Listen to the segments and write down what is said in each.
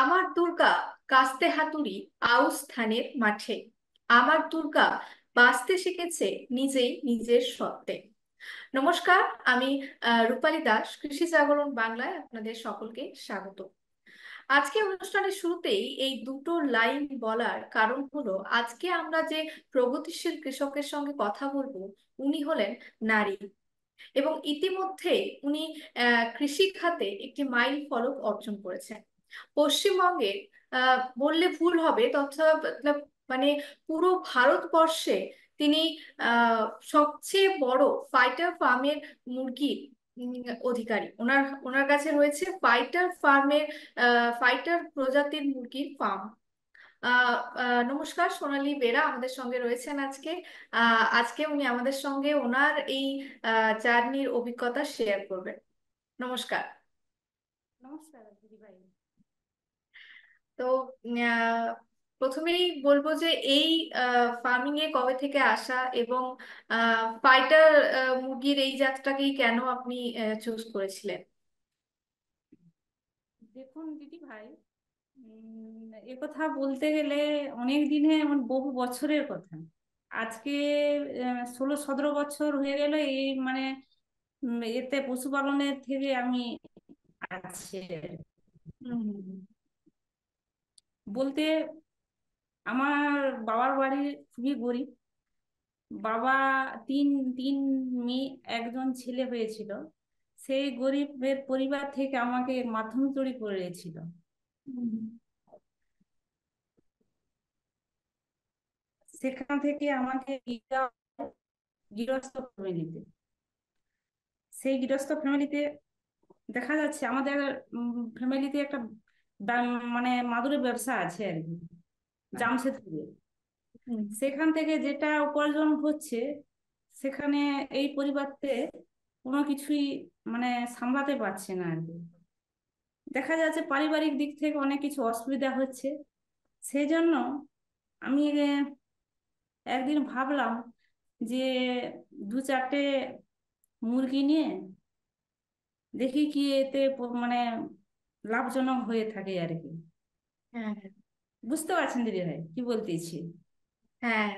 আমার দুর্গা কাস্তে হাতুড়ি আউস থানের মাঠে আমার দুর্গা বাঁচতে শিখেছে নিজেই নিজের সত্ত্বে নমস্কার আমি রূপালী দাস কৃষি জাগরণ বাংলায় আপনাদের সকলকে স্বাগত আজকে অনুষ্ঠানের শুরুতেই এই দুটো লাইন বলার কারণ হলো আজকে আমরা যে প্রগতিশীল কৃষকের সঙ্গে কথা বলবো উনি হলেন নারী এবং ইতিমধ্যে উনি কৃষি খাতে একটি মাইল ফলক অর্জন করেছেন পশ্চিমবঙ্গে বললে ভুল হবে তথা মানে পুরো ভারতবর্ষে তিনি সবচেয়ে বড় ফাইটার ফার্মের মুরগির অধিকারী ওনার ওনার কাছে রয়েছে ফাইটার ফার্মের ফাইটার প্রজাতির মুরগির ফার্ম নমস্কার সোনালী বেরা আমাদের সঙ্গে রয়েছেন আজকে আজকে উনি আমাদের সঙ্গে ওনার এই জার্নির অভিজ্ঞতা শেয়ার করবেন নমস্কার নমস্কার তো প্রথমেই বলবো যে এই ফার্মিং এ কবে থেকে আসা এবং ফাইটার মুরগির এই জাতটাকেই কেন আপনি চুজ করেছিলেন দেখুন দিদি ভাই এ কথা বলতে গেলে অনেক দিনে এমন বহু বছরের কথা আজকে ষোলো সতেরো বছর হয়ে গেল এই মানে এতে পশুপালনের থেকে আমি আছে বলতে আমার বাবার বাড়ি খুবই গরিব বাবা তিন তিন মেয়ে একজন ছেলে হয়েছিল সেই গরিবের পরিবার থেকে আমাকে মাধ্যম তৈরি করেছিল সেখান থেকে আমাকে গৃহস্থ ফ্যামিলিতে সেই গৃহস্থ ফ্যামিলিতে দেখা যাচ্ছে আমাদের ফ্যামিলিতে একটা মানে মাদুরের ব্যবসা আছে আর কি আচ্ছা। জামশেদপুরে সেখান থেকে যেটা উপার্জন হচ্ছে সেখানে এই পরিবারতে কোনো কিছুই মানে সামলাতে পারছে না আর কি দেখা যাচ্ছে পারিবারিক দিক থেকে অনেক কিছু অসুবিধা হচ্ছে সেই জন্য আমি একদিন ভাবলাম যে দু চারটে মুরগি নিয়ে দেখি কি এতে মানে লাভজনক হয়ে থাকে আর কি হ্যাঁ। বুঝতে পারছেন দিদি ভাই কি বলতেছি হ্যাঁ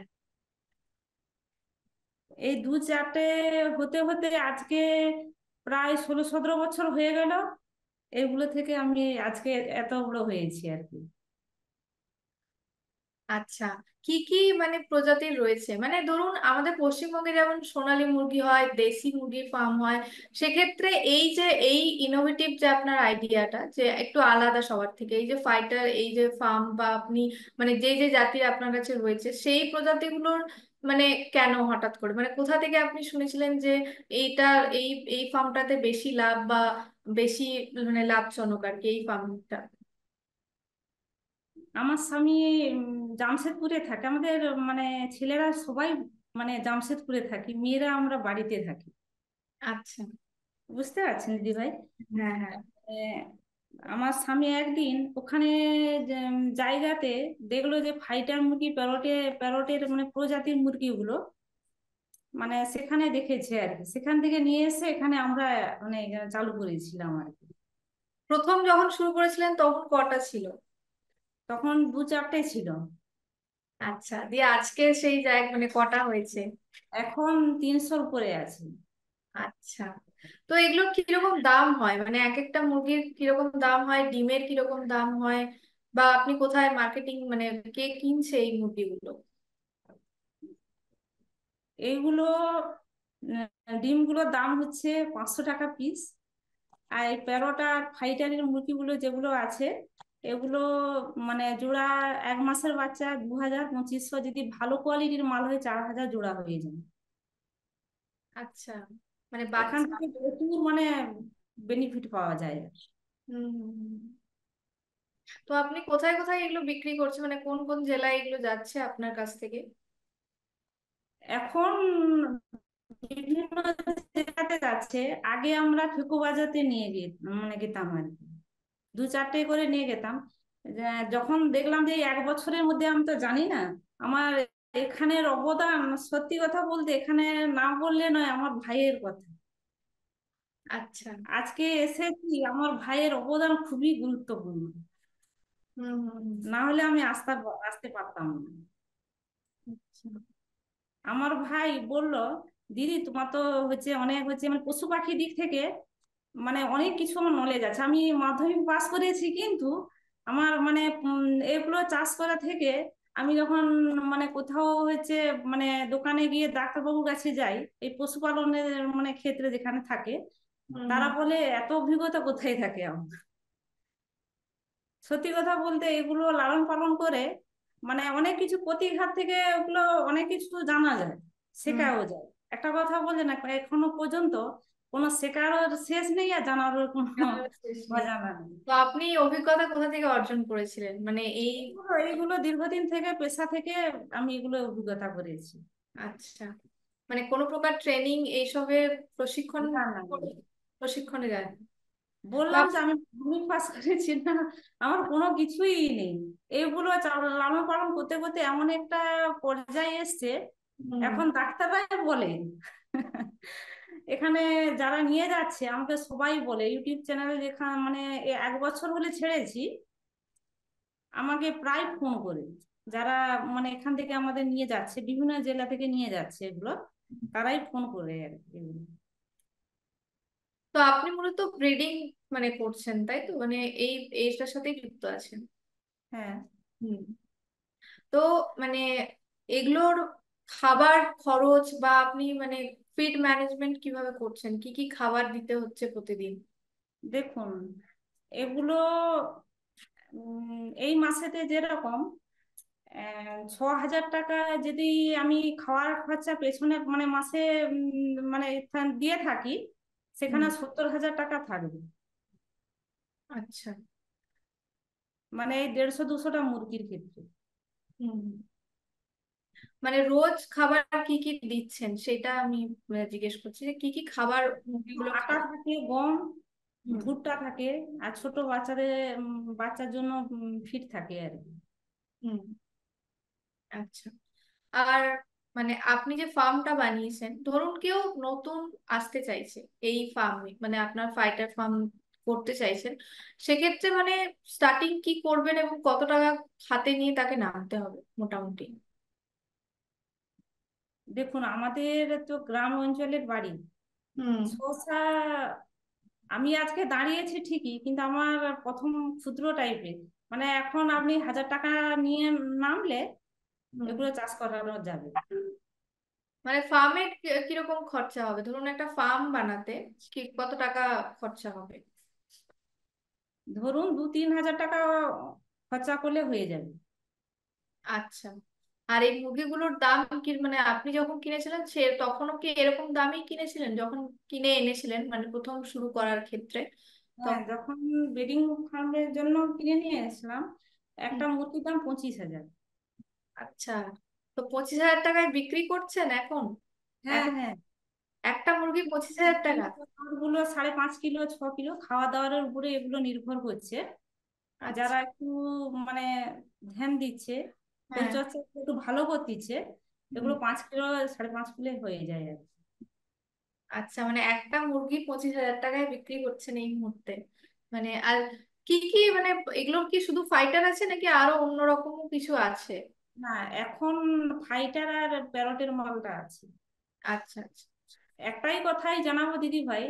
এই দু চারটে হতে হতে আজকে প্রায় ষোলো সতেরো বছর হয়ে গেল এগুলো থেকে আমি আজকে এত বড় হয়েছি আর কি আচ্ছা কি কি মানে প্রজাতির রয়েছে মানে ধরুন আমাদের পশ্চিমবঙ্গে যেমন সোনালী মুরগি হয় দেশি মুরগির ফার্ম হয় সেক্ষেত্রে এই যে এই ইনোভেটিভ যে আপনার আইডিয়াটা যে একটু আলাদা সবার থেকে এই যে ফাইটার এই যে ফার্ম বা আপনি মানে যে যে জাতির আপনার কাছে রয়েছে সেই প্রজাতিগুলোর মানে কেন হঠাৎ করে মানে কোথা থেকে আপনি শুনেছিলেন যে এইটা এই এই ফার্মটাতে বেশি লাভ বা বেশি মানে লাভজনক আর কি এই ফার্মটা আমার স্বামী জামশেদপুরে থাকে আমাদের মানে ছেলেরা সবাই মানে জামশেদপুরে থাকি মেয়েরা আমরা বাড়িতে থাকি আচ্ছা বুঝতে পারছেন দিদি ভাই হ্যাঁ হ্যাঁ মানে, আমার স্বামী একদিন ওখানে জায়গাতে দেখলো যে ফাইটার মুরগি প্যারটে প্যারটের মানে প্রজাতির মুরগিগুলো মানে সেখানে দেখেছে আর কি সেখান থেকে নিয়ে এসে এখানে আমরা মানে চালু করেছিলাম আর কি প্রথম যখন শুরু করেছিলেন তখন কটা ছিল তখন দু চারটে ছিল আচ্ছা দিয়ে আজকে সেই জায়গা মানে কটা হয়েছে এখন তিনশোর উপরে আছে আচ্ছা তো এগুলো কিরকম দাম হয় মানে এক একটা মুরগির কিরকম দাম হয় ডিমের কিরকম দাম হয় বা আপনি কোথায় মার্কেটিং মানে কে কিনছে এই মুরগিগুলো এইগুলো ডিমগুলোর দাম হচ্ছে পাঁচশো টাকা পিস আর এই প্যারোটা ফাইটারের মুরগিগুলো যেগুলো আছে এগুলো মানে জোড়া এক মাসের বাচ্চা দু হাজার পঁচিশশো যদি ভালো কোয়ালিটির মাল হয় চার হাজার জোড়া হয়ে যায় আচ্ছা মানে বাগান থেকে প্রচুর মানে বেনিফিট পাওয়া যায় তো আপনি কোথায় কোথায় এগুলো বিক্রি করছেন মানে কোন কোন জেলায় এগুলো যাচ্ছে আপনার কাছ থেকে এখন বিভিন্ন জেলাতে যাচ্ছে আগে আমরা ফেকু বাজাতে নিয়ে গিয়ে মানে গেতাম আর কি দু চারটে করে নিয়ে গেতাম যখন দেখলাম যে এক বছরের মধ্যে আমি তো জানি না আমার এখানের অবদান সত্যি কথা বলতে এখানে না বললে নয় আমার ভাইয়ের কথা আচ্ছা আজকে এসেছি আমার ভাইয়ের অবদান খুবই গুরুত্বপূর্ণ না হলে আমি আসতে আসতে পারতাম না আচ্ছা। আমার ভাই বলল দিদি তোমার তো হচ্ছে অনেক হচ্ছে মানে পশু পাখির দিক থেকে মানে অনেক কিছু আমার নলেজ আছে আমি মাধ্যমিক পাস করেছি কিন্তু আমার মানে এগুলো চাষ করা থেকে আমি যখন মানে কোথাও হচ্ছে মানে দোকানে গিয়ে ডাক্তারবাবুর কাছে যাই এই পশুপালনের মানে ক্ষেত্রে যেখানে থাকে তারা বলে এত অভিজ্ঞতা কোথায় থাকে আমার সত্যি কথা বলতে এগুলো লালন পালন করে মানে অনেক কিছু প্রতিঘাত থেকে ওগুলো অনেক কিছু জানা যায় শেখাও যায় একটা কথা বলে না এখনো পর্যন্ত কোনো শেখারও শেষ নেই আর জানার কোনো তো আপনি অভিজ্ঞতা কোথা থেকে অর্জন করেছিলেন মানে এই এইগুলো দীর্ঘদিন থেকে পেশা থেকে আমি এগুলো অভিজ্ঞতা করেছি আচ্ছা মানে কোনো প্রকার ট্রেনিং এইসবের প্রশিক্ষণ প্রশিক্ষণে যায় বললাম যে আমি ভূমি পাস করেছি না আমার কোনো কিছুই নেই এইগুলো লালন পালন করতে করতে এমন একটা পর্যায়ে এসছে এখন ডাক্তাররাই বলে এখানে যারা নিয়ে যাচ্ছে আমাকে সবাই বলে ইউটিউব চ্যানেল যেখানে মানে এক বছর হলে ছেড়েছি আমাকে প্রায় ফোন করে যারা মানে এখান থেকে আমাদের নিয়ে যাচ্ছে বিভিন্ন জেলা থেকে নিয়ে যাচ্ছে এগুলো তারাই ফোন করে আর তো আপনি মূলত ব্রিডিং মানে করছেন তাই তো মানে এই এইটার সাথেই যুক্ত আছেন হ্যাঁ হুম তো মানে এগুলোর খাবার খরচ বা আপনি মানে স্পিড ম্যানেজমেন্ট কিভাবে করছেন কি কি খাবার দিতে হচ্ছে প্রতিদিন দেখুন এগুলো এই মাসেতে যেরকম ছ হাজার টাকা যদি আমি খাওয়ার খরচা পেছনে মানে মাসে মানে দিয়ে থাকি সেখানে সত্তর হাজার টাকা থাকবে আচ্ছা মানে এই দেড়শো দুশোটা মুরগির ক্ষেত্রে হুম মানে রোজ খাবার কি কি দিচ্ছেন সেটা আমি জিজ্ঞেস করছি যে কি কি খাবার আটা থাকে গম ভুট্টা থাকে আর ছোট বাচ্চাদের বাচ্চার জন্য ফিট থাকে আর কি আচ্ছা আর মানে আপনি যে ফার্মটা বানিয়েছেন ধরুন কেউ নতুন আসতে চাইছে এই ফার্মে মানে আপনার ফাইটার ফার্ম করতে চাইছেন সেক্ষেত্রে মানে স্টার্টিং কি করবেন এবং কত টাকা হাতে নিয়ে তাকে নামতে হবে মোটামুটি দেখুন আমাদের তো গ্রাম অঞ্চলের বাড়ি শসা আমি আজকে দাঁড়িয়েছি ঠিকই কিন্তু আমার প্রথম ক্ষুদ্র টাইপের মানে এখন আপনি হাজার টাকা নিয়ে নামলে এগুলো চাষ করানো যাবে মানে ফার্মে কিরকম খরচা হবে ধরুন একটা ফার্ম বানাতে কত টাকা খরচা হবে ধরুন দু তিন হাজার টাকা খরচা করলে হয়ে যাবে আচ্ছা আর এই মুরগিগুলোর দাম কি মানে আপনি যখন কিনেছিলেন সে তখনও কি এরকম দামই কিনেছিলেন যখন কিনে এনেছিলেন মানে প্রথম শুরু করার ক্ষেত্রে হ্যাঁ, যখন ব্রিডিং ফার্মের জন্য কিনে নিয়ে এসেছিলাম একটা মুরগির দাম পঁচিশ হাজার আচ্ছা তো পঁচিশ হাজার টাকায় বিক্রি করছেন এখন হ্যাঁ হ্যাঁ একটা মুরগি পঁচিশ হাজার টাকা গুলো সাড়ে পাঁচ কিলো ছ কিলো খাওয়া দাওয়ার উপরে এগুলো নির্ভর করছে আর আচ্ছা। যারা একটু মানে ধ্যান দিচ্ছে একটু হ্যাঁ। ভালো করতেছে এগুলো পাঁচ কিলো সাড়ে পাঁচ কিলো হয়ে যায় আর আচ্ছা মানে একটা মুরগি পঁচিশ হাজার টাকায় বিক্রি করছেন এই মুহূর্তে মানে আর কি কি মানে এগুলোর কি শুধু ফাইটার আছে নাকি আরো অন্যরকম কিছু আছে না এখন ফাইটার আর প্যারটের মালটা আছে আচ্ছা আচ্ছা একটাই কথাই জানাবো দিদি ভাই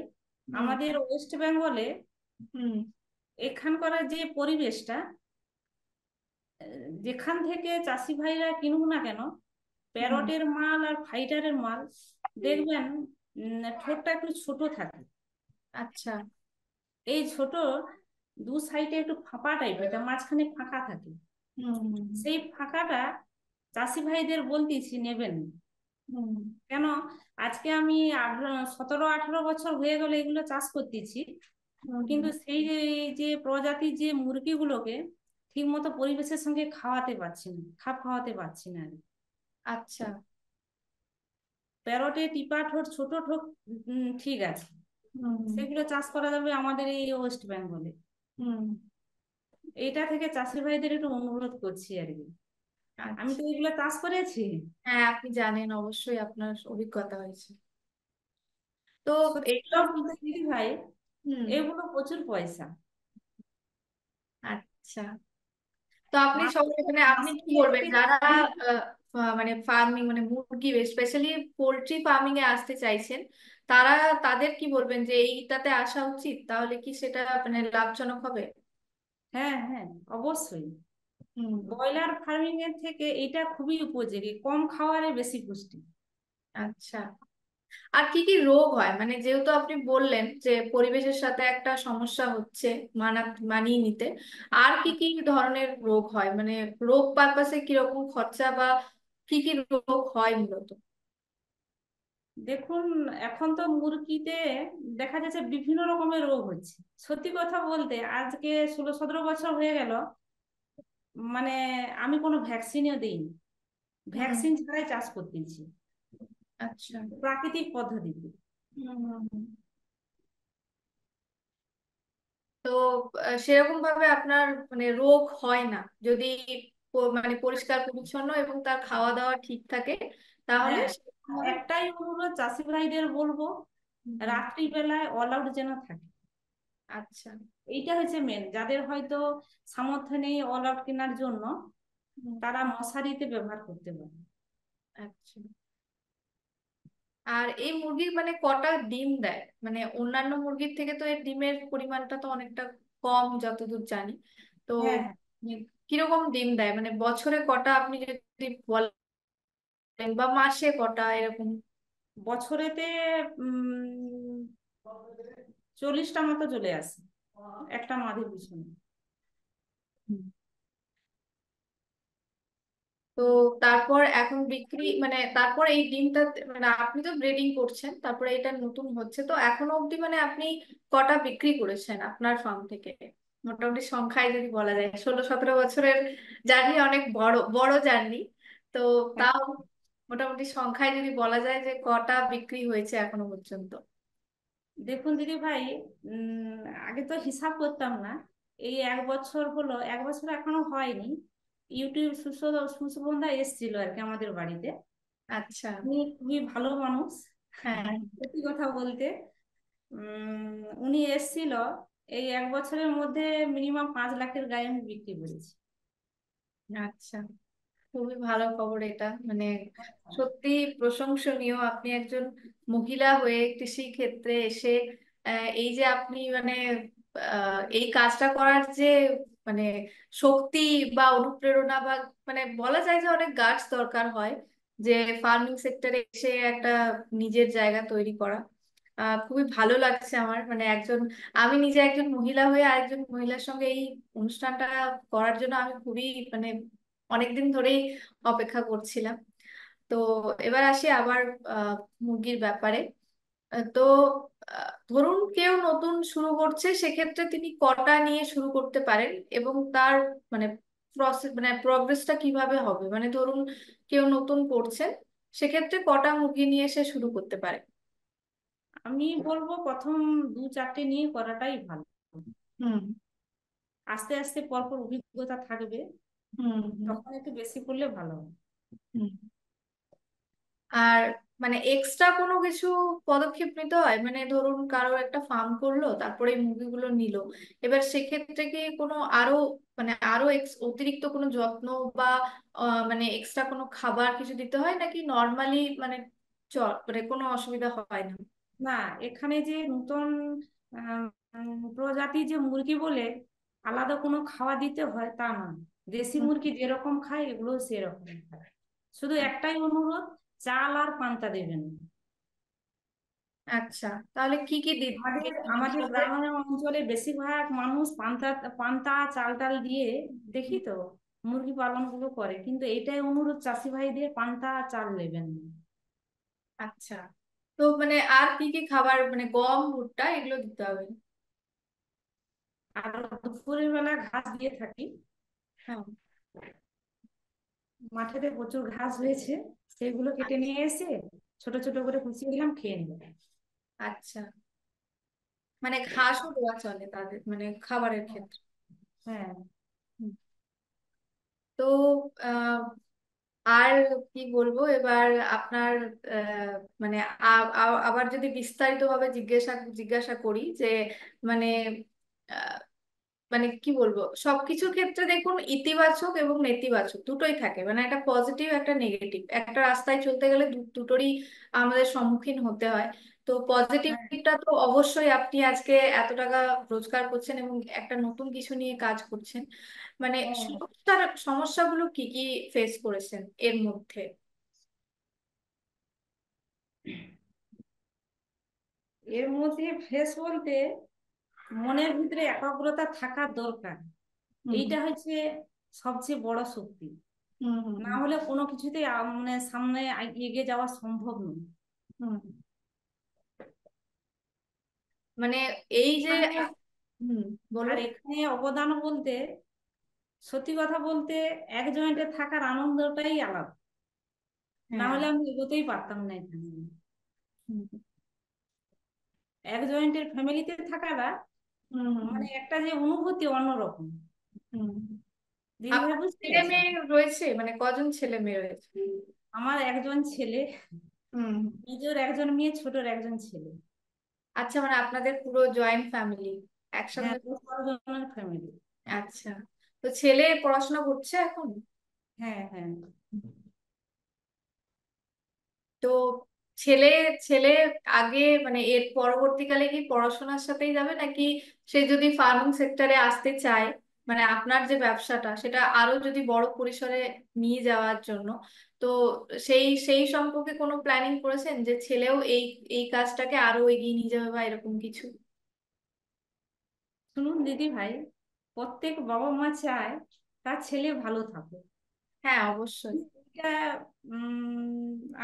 আমাদের ওয়েস্ট বেঙ্গলে এখানকার যে পরিবেশটা যেখান থেকে চাষি ভাইরা কিনুক না কেন প্যারটের মাল আর ফাইটারের মাল দেখবেন ঠোঁটটা একটু ছোট থাকে আচ্ছা এই ছোট দু সাইডে একটু ফাঁপা টাইপের এটা মাঝখানে ফাঁকা থাকে সেই ফাঁকাটা চাষি ভাইদের বলতেছি নেবেন কেন আজকে আমি সতেরো আঠারো বছর হয়ে গেলে এগুলো চাষ করতেছি কিন্তু সেই যে প্রজাতির যে মুরগিগুলোকে ঠিক মতো পরিবেশের সঙ্গে খাওয়াতে পারছি না খাপ খাওয়াতে পারছি না আচ্ছা প্যারটে টিপা ঠোঁট ছোট ঠোঁট ঠিক আছে সেগুলো চাষ করা যাবে আমাদের এই ওয়েস্ট বেঙ্গলে এটা থেকে চাষি ভাইদের একটু অনুরোধ করছি আর কি আমি তো আচ্ছা। এগুলো চাষ করেছি হ্যাঁ আপনি জানেন অবশ্যই আপনার অভিজ্ঞতা হয়েছে তো এগুলো ভাই এগুলো প্রচুর পয়সা আচ্ছা তো আপনি সব মানে আপনি কি করবেন যারা মানে ফার্মিং মানে মুরগি স্পেশালি পোল্ট্রি ফার্মিং এ আসতে চাইছেন তারা তাদের কি বলবেন যে এইটাতে আসা উচিত তাহলে কি সেটা মানে লাভজনক হবে হ্যাঁ হ্যাঁ অবশ্যই ব্রয়লার ফার্মিং এর থেকে এটা খুবই উপযোগী কম খাওয়ারে বেশি পুষ্টি আচ্ছা আর কি কি রোগ হয় মানে যেহেতু আপনি বললেন যে পরিবেশের সাথে একটা সমস্যা হচ্ছে মানা মানিয়ে নিতে আর কি কি ধরনের রোগ হয় মানে রোগ পারপাসে কিরকম খরচা বা কি কি রোগ হয় মূলত দেখুন এখন তো মুরগিতে দেখা যাচ্ছে বিভিন্ন রকমের রোগ হচ্ছে সত্যি কথা বলতে আজকে ষোলো সতেরো বছর হয়ে গেল মানে আমি কোনো ভ্যাকসিনও দিইনি ভ্যাকসিন ছাড়াই চাষ করতেছি আচ্ছা প্রাকৃতিক পদ্ধতিতে তো সেরকম ভাবে আপনার মানে রোগ হয় না যদি মানে পরিষ্কার পরিচ্ছন্ন এবং তার খাওয়া দাওয়া ঠিক থাকে তাহলে হ্যাঁ, একটাই অনুরোধ চাষি ভাইদের বলবো রাত্রিবেলায় অল আউট যেন থাকে আচ্ছা এইটা হচ্ছে মেন যাদের হয়তো সামর্থ্য নেই অল আউট কেনার জন্য তারা মশারিতে ব্যবহার করতে পারে আচ্ছা আর এই মুরগির মানে কটা ডিম দেয় মানে অন্যান্য মুরগির থেকে তো এর ডিমের পরিমাণটা তো অনেকটা কম যতদূর জানি তো হ্যাঁ, হ্যাঁ। মানে কিরকম ডিম দেয় মানে বছরে কটা আপনি যদি বলেন বা মাসে কটা এরকম বছরেতে চল্লিশটা মতো চলে আসে একটা মাধুর পিছনে তো তারপর এখন বিক্রি মানে তারপর এই ডিমটা মানে আপনি তো ব্রিডিং করছেন তারপরে এটা নতুন হচ্ছে তো এখনো অবধি মানে আপনি কটা বিক্রি করেছেন আপনার ফার্ম থেকে মোটামুটি সংখ্যায় যদি বলা যায় ষোলো সতেরো বছরের জার্নি অনেক বড় বড় জার্নি তো তাও মোটামুটি সংখ্যায় যদি বলা যায় যে কটা বিক্রি হয়েছে এখনো পর্যন্ত দেখুন দিদি ভাই আগে তো হিসাব করতাম না এই এক বছর হলো এক বছর এখনো হয়নি ইউটিউব সুশোভনদা এসেছিল আর কি আমাদের বাড়িতে আচ্ছা উনি খুবই ভালো মানুষ হ্যাঁ সত্যি কথা বলতে উনি এসেছিল এই এক বছরের মধ্যে মিনিমাম পাঁচ লাখের গায়ে আমি বিক্রি করেছি আচ্ছা খুবই ভালো খবর এটা মানে হ্যাঁ। সত্যি প্রশংসনীয় আপনি একজন মহিলা হয়ে কৃষি ক্ষেত্রে এসে এই যে আপনি মানে এই কাজটা করার যে মানে শক্তি বা অনুপ্রেরণা বা মানে বলা যায় যে অনেক গাছ দরকার হয় যে ফার্মিং সেক্টরে এসে একটা নিজের জায়গা তৈরি করা খুবই ভালো লাগছে আমার মানে একজন আমি নিজে একজন মহিলা হয়ে আরেকজন মহিলার সঙ্গে এই অনুষ্ঠানটা করার জন্য আমি খুবই মানে অনেকদিন ধরেই অপেক্ষা করছিলাম তো এবার আসি আবার মুরগির ব্যাপারে তো ধরুন কেউ নতুন শুরু করছে সেক্ষেত্রে তিনি কটা নিয়ে শুরু করতে পারেন এবং তার মানে প্রসেস মানে প্রগ্রেসটা কিভাবে হবে মানে ধরুন কেউ নতুন করছেন সেক্ষেত্রে কটা মুরগি নিয়ে সে শুরু করতে পারে আমি বলবো প্রথম দু চারটে নিয়ে করাটাই ভালো হুম আস্তে আস্তে পরপর অভিজ্ঞতা থাকবে হুম তখন একটু বেশি করলে ভালো হবে আর মানে এক্সট্রা কোনো কিছু পদক্ষেপ নিতে হয় মানে ধরুন কারো একটা ফার্ম করলো তারপরে এই মুরগিগুলো নিল এবার সেক্ষেত্রে কি কোনো আরো মানে আরো অতিরিক্ত কোনো যত্ন বা মানে এক্সট্রা কোনো খাবার কিছু দিতে হয় নাকি নর্মালি মানে মানে কোনো অসুবিধা হয় না না এখানে যে নতুন প্রজাতি যে মুরগি বলে আলাদা কোনো খাওয়া দিতে হয় তা না দেশি মুরগি যেরকম খায় এগুলো সেরকম খায় শুধু একটাই অনুরোধ চাল আর পান্তা দেবেন আচ্ছা তাহলে কি কি আমাদের আমাদের গ্রামের অঞ্চলে বেশিরভাগ মানুষ পান্তা পান্তা চাল টাল দিয়ে দেখি তো মুরগি পালন গুলো করে কিন্তু এটাই অনুরোধ চাষি ভাইদের পান্তা চাল নেবেন আচ্ছা তো মানে আর কি কি খাবার মানে গম ভুট্টা এগুলো দিতে হবে আর দুপুরের বেলা ঘাস দিয়ে থাকি হ্যাঁ মাঠেতে প্রচুর ঘাস রয়েছে সেগুলো কেটে নিয়ে এসে ছোট ছোট করে কুচিয়ে দিলাম খেয়ে নিল আচ্ছা মানে ঘাসও দেওয়া চলে তাদের মানে খাবারের ক্ষেত্রে হ্যাঁ তো আর কি বলবো এবার আপনার মানে আবার যদি বিস্তারিত ভাবে জিজ্ঞাসা জিজ্ঞাসা করি যে মানে মানে কি বলবো সবকিছু ক্ষেত্রে দেখুন ইতিবাচক এবং নেতিবাচক দুটোই থাকে মানে একটা পজিটিভ একটা নেগেটিভ একটা রাস্তায় চলতে গেলে দুটোরই আমাদের সম্মুখীন হতে হয় তো পজিটিভটা হ্যাঁ। তো অবশ্যই আপনি আজকে এত টাকা রোজগার করছেন এবং একটা নতুন কিছু নিয়ে কাজ করছেন মানে হ্যাঁ। সমস্যার সমস্যাগুলো কি কি ফেস করেছেন এর মধ্যে এর মধ্যে ফেস বলতে মনের ভিতরে একাগ্রতা থাকা দরকার এইটা হচ্ছে সবচেয়ে বড় শক্তি না হলে কোনো কিছুতে মানে সামনে এগিয়ে যাওয়া সম্ভব নয় মানে এই যে এখানে অবদান বলতে সত্যি কথা বলতে এক জয়েন্টে থাকার আনন্দটাই আলাদা না হ্যাঁ। হলে আমি এগোতেই পারতাম না এখানে এক জয়েন্টের ফ্যামিলিতে থাকাটা মানে একটা যে অনুভূতি অন্যরকম ছেলে মেয়ে রয়েছে মানে কজন ছেলে মেয়ে রয়েছে আমার একজন ছেলে নিজের একজন মেয়ে ছোটর একজন ছেলে আচ্ছা মানে আপনাদের পুরো জয়েন্ট ফ্যামিলি একসাথে জনের ফ্যামিলি আচ্ছা তো ছেলে পড়াশোনা করছে এখন হ্যাঁ হ্যাঁ তো ছেলে ছেলে আগে মানে এর পরবর্তীকালে কি পড়াশোনার সাথেই যাবে নাকি সে যদি ফার্মিং সেক্টরে আসতে চায় মানে আপনার যে ব্যবসাটা সেটা আরো যদি বড় পরিসরে নিয়ে যাওয়ার জন্য তো সেই সেই সম্পর্কে কোনো প্ল্যানিং করেছেন যে ছেলেও এই এই কাজটাকে আরো এগিয়ে নিয়ে যাবে বা এরকম কিছু শুনুন দিদি ভাই প্রত্যেক বাবা মা চায় তার ছেলে ভালো থাকুক হ্যাঁ অবশ্যই এটা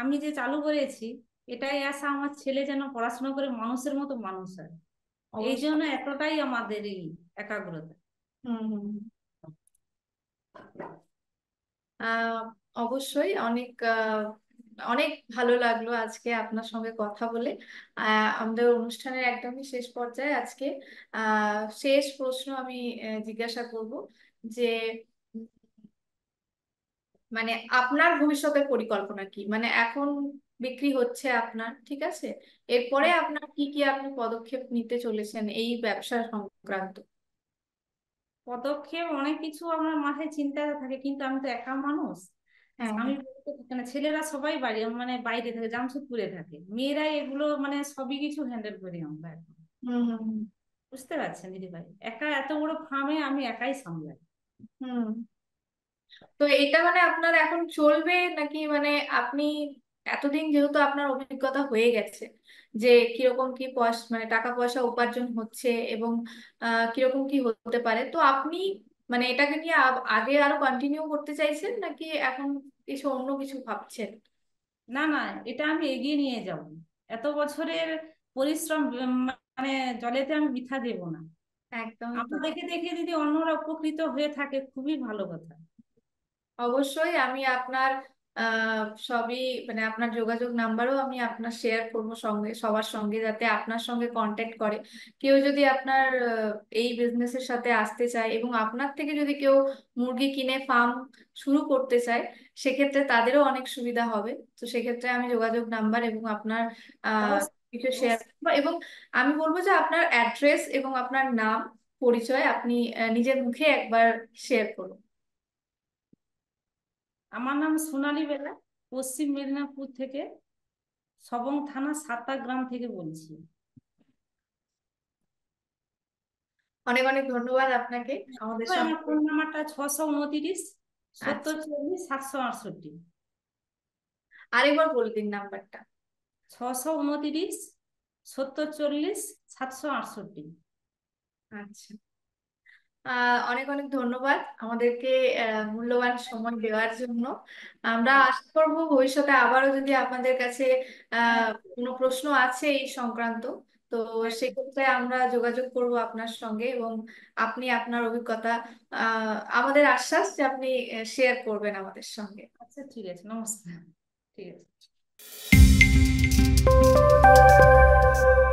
আমি যে চালু করেছি এটাই আশা আমার ছেলে যেন পড়াশোনা করে মানুষের মতো মানুষ হয় এই জন্য এতটাই আমাদের এই একাগ্রতা অবশ্যই অনেক অনেক ভালো লাগলো আজকে আপনার সঙ্গে কথা বলে আমাদের অনুষ্ঠানের একদমই শেষ পর্যায়ে আজকে শেষ প্রশ্ন আমি জিজ্ঞাসা করব যে মানে আপনার ভবিষ্যতের পরিকল্পনা কি মানে এখন বিক্রি হচ্ছে আপনার ঠিক আছে এরপরে হ্যাঁ। আপনার কি কি আপনি পদক্ষেপ নিতে চলেছেন এই ব্যবসা সংক্রান্ত পদক্ষেপ অনেক কিছু আমার মাথায় চিন্তা থাকে কিন্তু আমি তো একা মানুষ হ্যাঁ, আমি হ্যাঁ। মানে ছেলেরা সবাই বাড়ি মানে বাইরে থাকে জামশেদপুরে থাকে মেয়েরা এগুলো মানে সবই কিছু হ্যান্ডেল করি আমরা এখন বুঝতে পারছেন দিদি ভাই একা এত বড় ফার্মে আমি একাই সামলাই হুম তো এটা মানে আপনার এখন চলবে নাকি মানে আপনি এতদিন যেহেতু আপনার অভিজ্ঞতা হয়ে গেছে যে কিরকম কি পয়সা মানে টাকা পয়সা উপার্জন হচ্ছে এবং আহ কিরকম কি হতে পারে তো আপনি মানে এটাকে নিয়ে আগে আরো কন্টিনিউ করতে চাইছেন নাকি এখন কিছু অন্য কিছু ভাবছেন না না এটা আমি এগিয়ে নিয়ে যাব এত বছরের পরিশ্রম মানে জলেতে আমি বৃথা দেব না একদম আমরা দেখে দেখে যদি অন্যরা উপকৃত হয়ে থাকে খুবই ভালো কথা অবশ্যই আমি আপনার সবই মানে আপনার যোগাযোগ নাম্বারও আমি আপনার শেয়ার করবো সঙ্গে সবার সঙ্গে যাতে আপনার সঙ্গে কন্ট্যাক্ট করে কেউ যদি আপনার এই বিজনেসের সাথে আসতে চায় এবং আপনার থেকে যদি কেউ মুরগি কিনে ফার্ম শুরু করতে চায় সেক্ষেত্রে তাদেরও অনেক সুবিধা হবে তো সেক্ষেত্রে আমি যোগাযোগ নাম্বার এবং আপনার কিছু শেয়ার এবং আমি বলবো যে আপনার অ্যাড্রেস এবং আপনার নাম পরিচয় আপনি নিজের মুখে একবার শেয়ার করুন আমার নাম সোনালি বেলা পশ্চিম মেদিনীপুর থেকে সবং থানা সাতা গ্রাম থেকে বলছি অনেক অনেক ধন্যবাদ আপনাকে আমাদের ফোন নাম্বারটা ছশো উনত্রিশ সত্তর আচ্ছা। চল্লিশ সাতশো আটষট্টি আরেকবার বলে দিন নাম্বারটা ছশো উনত্রিশ সত্তর চল্লিশ সাতশো আটষট্টি আচ্ছা অনেক অনেক ধন্যবাদ আমাদেরকে মূল্যবান সময় দেওয়ার জন্য আমরা আশা করবো ভবিষ্যতে আবারও যদি আপনাদের কাছে কোনো প্রশ্ন আছে এই সংক্রান্ত তো সেক্ষেত্রে আমরা যোগাযোগ করব আপনার সঙ্গে এবং আপনি আপনার অভিজ্ঞতা আমাদের আশ্বাস যে আপনি শেয়ার করবেন আমাদের সঙ্গে আচ্ছা ঠিক আছে নমস্কার ঠিক আছে